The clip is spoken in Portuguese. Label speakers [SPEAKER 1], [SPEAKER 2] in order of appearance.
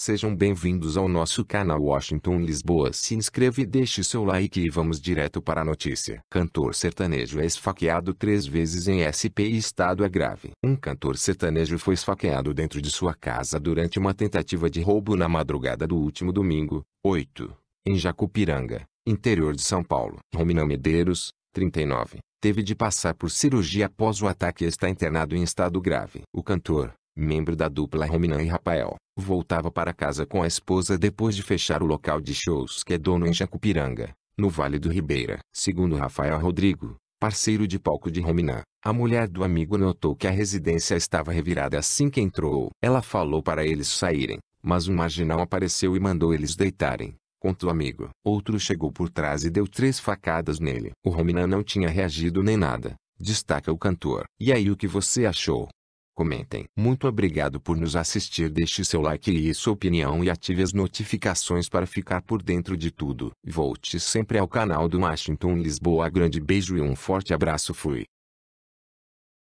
[SPEAKER 1] Sejam bem-vindos ao nosso canal Washington Lisboa. Se inscreva e deixe seu like e vamos direto para a notícia. Cantor sertanejo é esfaqueado três vezes em SP e estado é grave. Um cantor sertanejo foi esfaqueado dentro de sua casa durante uma tentativa de roubo na madrugada do último domingo, 8, em Jacupiranga, interior de São Paulo. Romina Medeiros, 39, teve de passar por cirurgia após o ataque e está internado em estado grave. O cantor, membro da dupla Romina e Rafael, voltava para casa com a esposa depois de fechar o local de shows que é dono em Jacupiranga, no Vale do Ribeira. Segundo Rafael Rodrigo, parceiro de palco de Romina, a mulher do amigo notou que a residência estava revirada assim que entrou. Ela falou para eles saírem, mas um marginal apareceu e mandou eles deitarem. Conta o amigo. Outro chegou por trás e deu três facadas nele. O Romina não tinha reagido nem nada. Destaca o cantor. E aí o que você achou? comentem. Muito obrigado por nos assistir. Deixe seu like e sua opinião e ative as notificações para ficar por dentro de tudo. Volte sempre ao canal do Washington Lisboa. Grande beijo e um forte abraço. Fui.